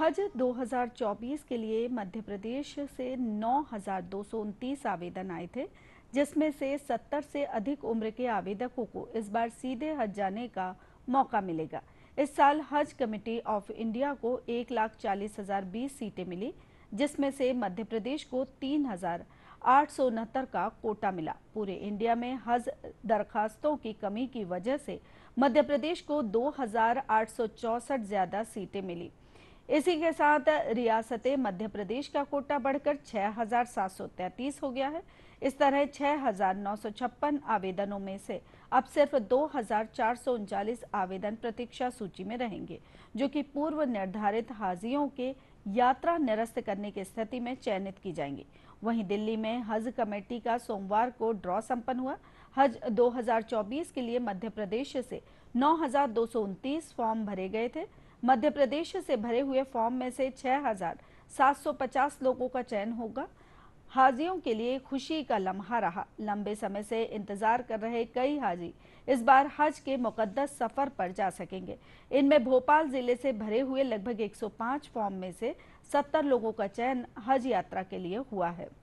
हज 2024 के लिए मध्य प्रदेश से नौ आवेदन आए थे जिसमें से 70 से अधिक उम्र के आवेदकों को इस बार सीधे हज जाने का मौका मिलेगा इस साल हज कमेटी ऑफ इंडिया को एक लाख चालीस हजार बीस सीटें मिली जिसमें से मध्य प्रदेश को तीन हजार आठ सौ उनहत्तर का कोटा मिला पूरे इंडिया में हज दरखास्तों की कमी की वजह से मध्य प्रदेश को दो हजार आठ सौ चौसठ ज्यादा सीटें मिली इसी के साथ रियासत मध्य प्रदेश का कोटा बढ़कर 6,733 हो गया है इस तरह 6,956 आवेदनों में से अब सिर्फ दो आवेदन प्रतीक्षा सूची में रहेंगे जो कि पूर्व निर्धारित हाजियों के यात्रा निरस्त करने की स्थिति में चयनित की जाएंगी वहीं दिल्ली में हज कमेटी का सोमवार को ड्रॉ संपन्न हुआ हज 2024 के लिए मध्य प्रदेश से नौ फॉर्म भरे गए थे मध्य प्रदेश से भरे हुए फॉर्म में से 6,750 लोगों का चयन होगा हाजियों के लिए खुशी का लम्हा रहा लंबे समय से इंतजार कर रहे कई हाजी इस बार हज के मुकद्दस सफर पर जा सकेंगे इनमें भोपाल जिले से भरे हुए लगभग 105 फॉर्म में से 70 लोगों का चयन हज यात्रा के लिए हुआ है